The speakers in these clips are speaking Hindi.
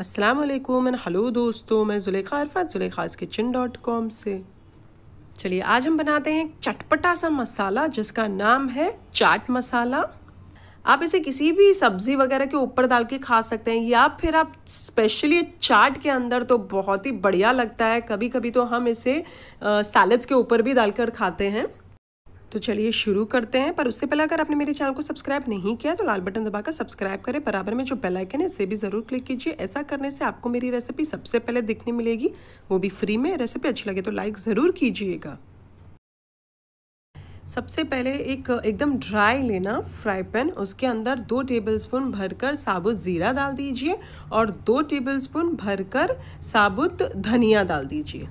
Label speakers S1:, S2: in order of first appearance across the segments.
S1: अस्सलाम वालेकुम एंड हेलो दोस्तों मैं Zulekha Arfa Zulekha's kitchen dot com से चलिए आज हम बनाते हैं चटपटा सा मसाला जिसका नाम है चाट मसाला आप इसे किसी भी सब्ज़ी वगैरह के ऊपर डाल के खा सकते हैं या फिर आप स्पेशली चाट के अंदर तो बहुत ही बढ़िया लगता है कभी कभी तो हम इसे सैलड्स के ऊपर भी डालकर खाते हैं तो चलिए शुरू करते हैं पर उससे पहले अगर आपने मेरे चैनल को सब्सक्राइब नहीं किया तो लाल बटन दबाकर सब्सक्राइब करें बराबर में जो बेल आइकन है इसे भी ज़रूर क्लिक कीजिए ऐसा करने से आपको मेरी रेसिपी सबसे पहले दिखने मिलेगी वो भी फ्री में रेसिपी अच्छी लगे तो लाइक ज़रूर कीजिएगा सबसे पहले एक एकदम ड्राई लेना फ्राई पैन उसके अंदर दो टेबलस्पून भरकर साबुत ज़ीरा डाल दीजिए और दो टेबलस्पून भरकर साबुत धनिया डाल दीजिए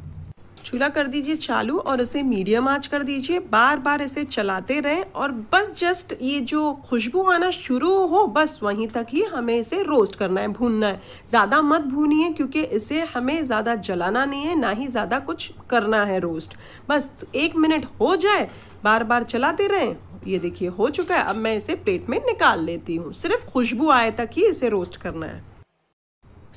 S1: चूल्हा कर दीजिए चालू और इसे मीडियम आंच कर दीजिए बार बार इसे चलाते रहें और बस जस्ट ये जो खुशबू आना शुरू हो बस वहीं तक ही हमें इसे रोस्ट करना है भूनना है ज़्यादा मत भूनिए क्योंकि इसे हमें ज़्यादा जलाना नहीं है ना ही ज़्यादा कुछ करना है रोस्ट बस तो एक मिनट हो जाए बार बार चलाते रहें ये देखिए हो चुका है अब मैं इसे प्लेट में निकाल लेती हूँ सिर्फ खुशबू आए तक ही इसे रोस्ट करना है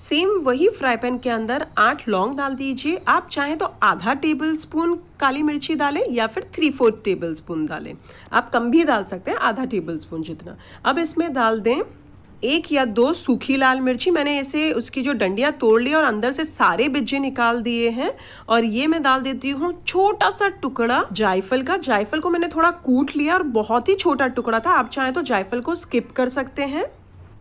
S1: सेम वही फ्राई पैन के अंदर आठ लौंग डाल दीजिए आप चाहें तो आधा टेबल स्पून काली मिर्ची डालें या फिर थ्री फोर्थ टेबल स्पून डालें आप कम भी डाल सकते हैं आधा टेबल स्पून जितना अब इसमें डाल दें एक या दो सूखी लाल मिर्ची मैंने इसे उसकी जो डंडियाँ तोड़ ली और अंदर से सारे बिज्जे निकाल दिए हैं और ये मैं डाल देती हूँ छोटा सा टुकड़ा जायफल का जायफल को मैंने थोड़ा कूट लिया और बहुत ही छोटा टुकड़ा था आप चाहें तो जायफल को स्किप कर सकते हैं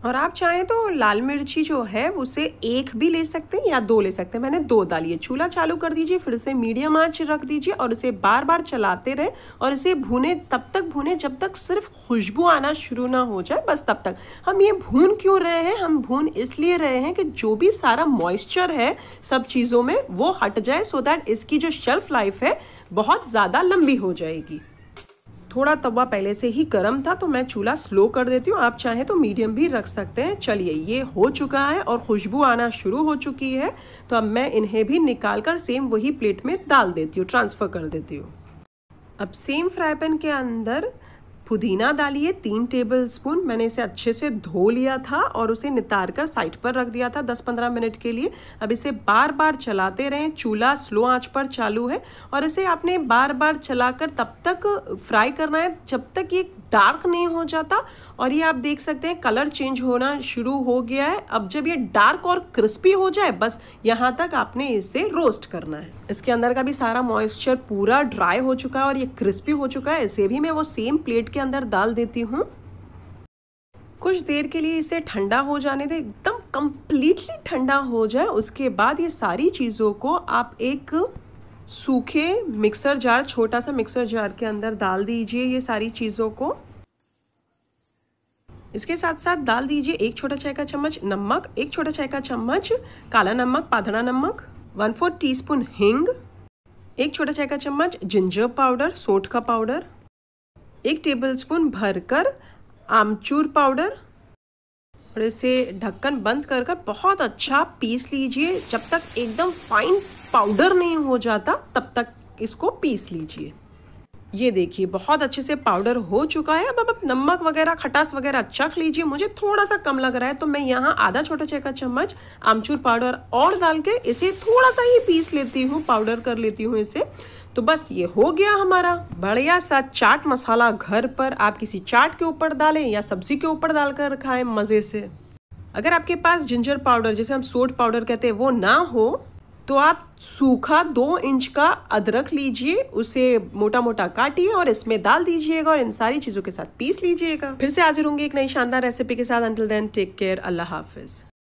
S1: और आप चाहें तो लाल मिर्ची जो है उसे एक भी ले सकते हैं या दो ले सकते हैं मैंने दो डाली है चूल्हा चालू कर दीजिए फिर से मीडियम आंच रख दीजिए और इसे बार बार चलाते रहे और इसे भूने तब तक भूने जब तक सिर्फ खुशबू आना शुरू ना हो जाए बस तब तक हम ये भून क्यों रहे हैं हम भून इसलिए रहे हैं कि जो भी सारा मॉइस्चर है सब चीज़ों में वो हट जाए सो दैट इसकी जो शेल्फ लाइफ है बहुत ज़्यादा लंबी हो जाएगी थोड़ा तवा पहले से ही गर्म था तो मैं चूल्हा स्लो कर देती हूँ आप चाहें तो मीडियम भी रख सकते हैं चलिए ये हो चुका है और खुशबू आना शुरू हो चुकी है तो अब मैं इन्हें भी निकाल कर सेम वही प्लेट में डाल देती हूँ ट्रांसफ़र कर देती हूँ अब सेम फ्राई पैन के अंदर पुदीना डालिए तीन टेबल स्पून मैंने इसे अच्छे से धो लिया था और उसे नितार कर साइड पर रख दिया था 10-15 मिनट के लिए अब इसे बार बार चलाते रहें चूल्हा स्लो आंच पर चालू है और इसे आपने बार बार चलाकर तब तक फ्राई करना है जब तक ये डार्क नहीं हो जाता और ये आप देख सकते हैं कलर चेंज होना शुरू हो गया है अब जब ये डार्क और क्रिस्पी हो जाए बस यहाँ तक आपने इसे रोस्ट करना है इसके अंदर का भी सारा मॉइस्चर पूरा ड्राई हो चुका है और ये क्रिस्पी हो चुका है इसे भी मैं वो सेम प्लेट के अंदर डाल देती हूँ कुछ देर के लिए इसे ठंडा हो जाने दें एकदम कम्प्लीटली ठंडा हो जाए उसके बाद ये सारी चीज़ों को आप एक सूखे मिक्सर जार छोटा सा मिक्सर जार के अंदर डाल दीजिए ये सारी चीज़ों को इसके साथ साथ डाल दीजिए एक छोटा चाय का चम्मच नमक एक छोटा चाय का चम्मच काला नमक पाधड़ा नमक वन फोर टी हिंग एक छोटा चाय का चम्मच जिंजर पाउडर सोठ का पाउडर एक टेबलस्पून भरकर आमचूर पाउडर और इसे ढक्कन बंद कर कर बहुत अच्छा पीस लीजिए जब तक एकदम फाइन पाउडर नहीं हो जाता तब तक इसको पीस लीजिए ये देखिए बहुत अच्छे से पाउडर हो चुका है अब अब नमक वगैरह खटास वगैरह चख लीजिए मुझे थोड़ा सा कम लग रहा है तो मैं यहाँ आधा छोटा चेका चम्मच आमचूर पाउडर और डाल के इसे थोड़ा सा ही पीस लेती हूँ पाउडर कर लेती हूँ इसे तो बस ये हो गया हमारा बढ़िया सा चाट मसाला घर पर आप किसी चाट के ऊपर डालें या सब्जी के ऊपर डालकर खाएं मज़े से अगर आपके पास जिंजर पाउडर जिसे हम सोड पाउडर कहते हैं वो ना हो तो आप सूखा दो इंच का अदरक लीजिए उसे मोटा मोटा काटिए और इसमें डाल दीजिएगा और इन सारी चीज़ों के साथ पीस लीजिएगा फिर से हाजिर होंगे एक नई शानदार रेसिपी के साथ अंटिल देन टेक केयर अल्लाह हाफिज़